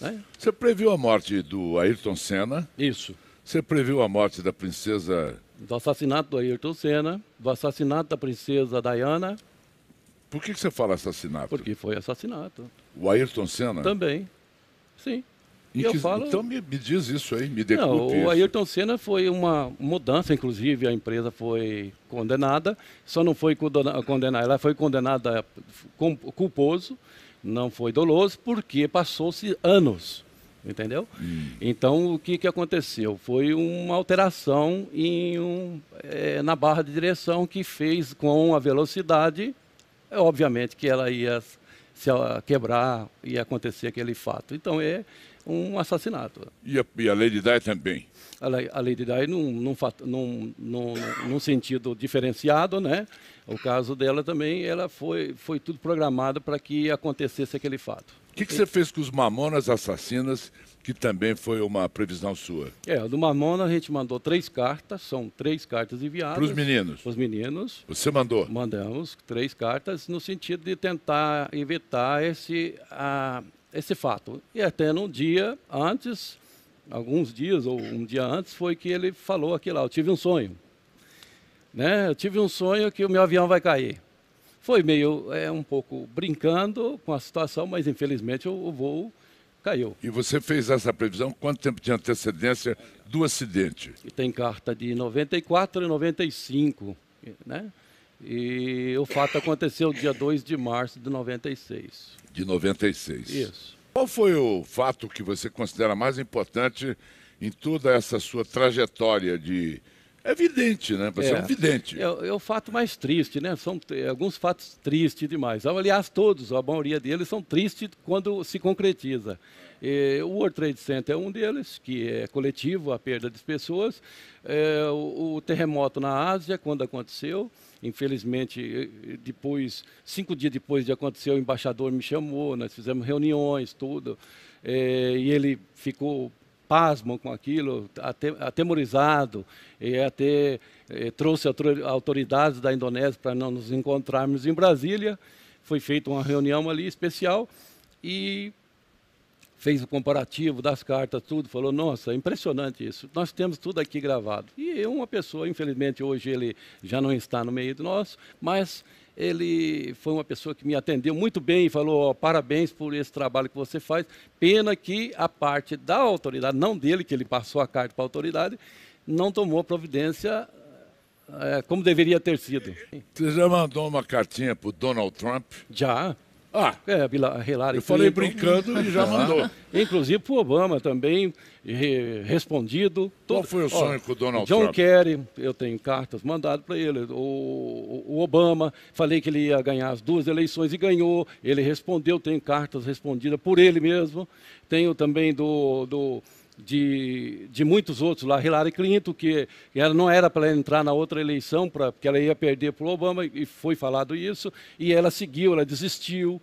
Né? Você previu a morte do Ayrton Senna? Isso. Você previu a morte da princesa. Do assassinato do Ayrton Senna, do assassinato da princesa Diana. Por que, que você fala assassinato? Porque foi assassinato. O Ayrton Senna? Também. Sim. Que, falo... Então me, me, diz isso aí, me decupe Não, O Ayrton Senna foi uma mudança, inclusive a empresa foi condenada, só não foi condenada, ela foi condenada culposo, não foi doloso porque passou-se anos, entendeu? Hum. Então o que, que aconteceu? Foi uma alteração em um, é, na barra de direção que fez com a velocidade, é, obviamente que ela ia se quebrar e acontecer aquele fato. Então é um assassinato. E a, e a lei de Dai também? A lei, a lei de Dai num, num, num, num, num sentido diferenciado, né? O caso dela também, ela foi, foi tudo programado para que acontecesse aquele fato. O que, que você fez com os mamonas assassinas, que também foi uma previsão sua? É, do mamona a gente mandou três cartas, são três cartas enviadas. Para os meninos? Para os meninos. Você mandou? Mandamos três cartas no sentido de tentar evitar esse... A, esse fato. E até no dia antes, alguns dias ou um dia antes, foi que ele falou aquilo lá, eu tive um sonho. Né? Eu tive um sonho que o meu avião vai cair. Foi meio, é, um pouco brincando com a situação, mas infelizmente o, o voo caiu. E você fez essa previsão quanto tempo de antecedência do acidente? E tem carta de 94 e 95, né? E o fato aconteceu dia 2 de março de 96. De 96. Isso. Qual foi o fato que você considera mais importante em toda essa sua trajetória de é vidente, né? Você é, é um vidente. É, é, o fato mais triste, né? São é, alguns fatos tristes demais. Aliás, todos, a maioria deles, são tristes quando se concretiza. É, o World Trade Center é um deles, que é coletivo, a perda de pessoas. É, o, o terremoto na Ásia, quando aconteceu, infelizmente, depois, cinco dias depois de acontecer, o embaixador me chamou, nós fizemos reuniões, tudo. É, e ele ficou pasmam com aquilo, atemorizado, e até e eh, trouxe autoridades da Indonésia para não nos encontrarmos em Brasília. Foi feita uma reunião ali especial e fez o comparativo das cartas, tudo, falou, nossa, impressionante isso. Nós temos tudo aqui gravado. E uma pessoa, infelizmente hoje ele já não está no meio do nosso, mas ele foi uma pessoa que me atendeu muito bem e falou: oh, parabéns por esse trabalho que você faz. Pena que a parte da autoridade, não dele, que ele passou a carta para a autoridade, não tomou providência é, como deveria ter sido. Você já mandou uma cartinha para o Donald Trump? Já. Ah, é, Hillary Eu falei brincando e já ah. mandou. Inclusive o Obama também, re, respondido. Todo, Qual foi o ó, sonho com o Donald John Trump? John Kerry, eu tenho cartas mandadas para ele. O, o, Obama, falei que ele ia ganhar as duas eleições e ganhou. Ele respondeu, tenho cartas respondidas por ele mesmo. Tenho também do, do de, de muitos outros lá, Hillary Clinton, que ela não era para entrar na outra eleição, pra, porque ela ia perder para o Obama, e foi falado isso, e ela seguiu, ela desistiu.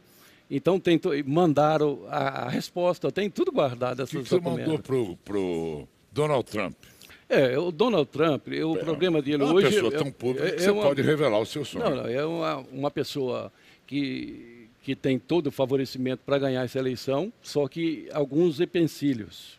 Então tentou, mandaram a, a resposta, tem tudo guardado essas O que você mandou para o Donald Trump? É, o Donald Trump, o problema dele hoje é uma hoje... uma pessoa é tão pública é, que você uma, pode revelar o seu sonho. Não, não é uma, uma pessoa que, que tem todo o favorecimento para ganhar essa eleição, só que alguns empecilhos.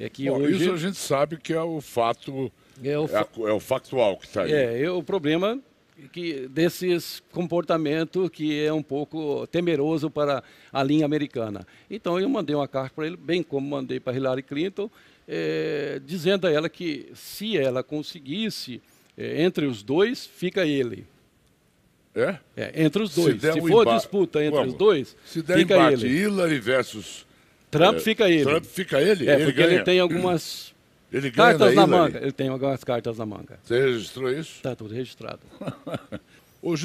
É que Bom, hoje... Isso a gente sabe que é o fato, é o, é fa... é o factual que está aí. É, é, o problema é que desses comportamento que é um pouco temeroso para a linha americana. Então eu mandei uma carta para ele, bem como mandei para Hillary Clinton, é, dizendo a ela que se ela conseguisse é, entre os dois, fica ele. É? é entre os dois. Se, der se um for disputa entre Vamos. os dois, se der fica embate, ele. Hillary versus Trump é, fica ele. Trump fica ele? É, ele porque ganha. ele tem algumas ele cartas na, na manga. Ele tem algumas cartas na manga. Você registrou isso? Está tudo registrado.